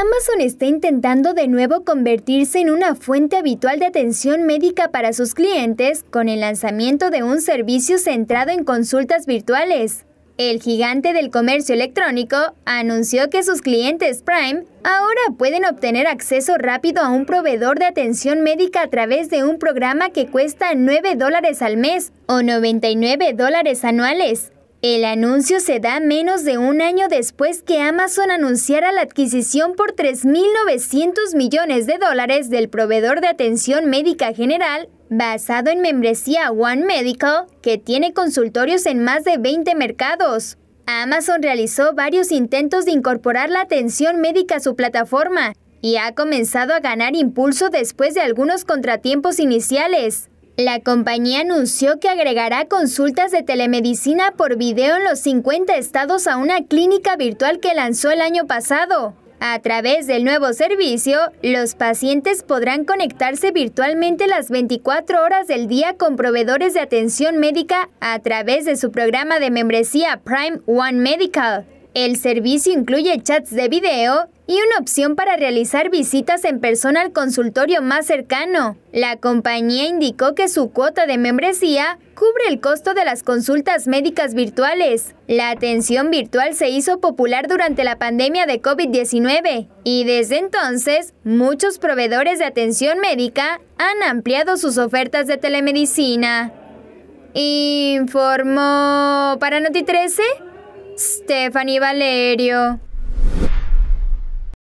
Amazon está intentando de nuevo convertirse en una fuente habitual de atención médica para sus clientes con el lanzamiento de un servicio centrado en consultas virtuales. El gigante del comercio electrónico anunció que sus clientes Prime ahora pueden obtener acceso rápido a un proveedor de atención médica a través de un programa que cuesta 9 dólares al mes o 99 dólares anuales el anuncio se da menos de un año después que Amazon anunciara la adquisición por 3.900 millones de dólares del proveedor de atención médica general basado en membresía One Medical, que tiene consultorios en más de 20 mercados. Amazon realizó varios intentos de incorporar la atención médica a su plataforma y ha comenzado a ganar impulso después de algunos contratiempos iniciales. La compañía anunció que agregará consultas de telemedicina por video en los 50 estados a una clínica virtual que lanzó el año pasado. A través del nuevo servicio, los pacientes podrán conectarse virtualmente las 24 horas del día con proveedores de atención médica a través de su programa de membresía Prime One Medical. El servicio incluye chats de video, y una opción para realizar visitas en persona al consultorio más cercano. La compañía indicó que su cuota de membresía cubre el costo de las consultas médicas virtuales. La atención virtual se hizo popular durante la pandemia de COVID-19 y desde entonces muchos proveedores de atención médica han ampliado sus ofertas de telemedicina. Informó para Noti 13 Stephanie Valerio.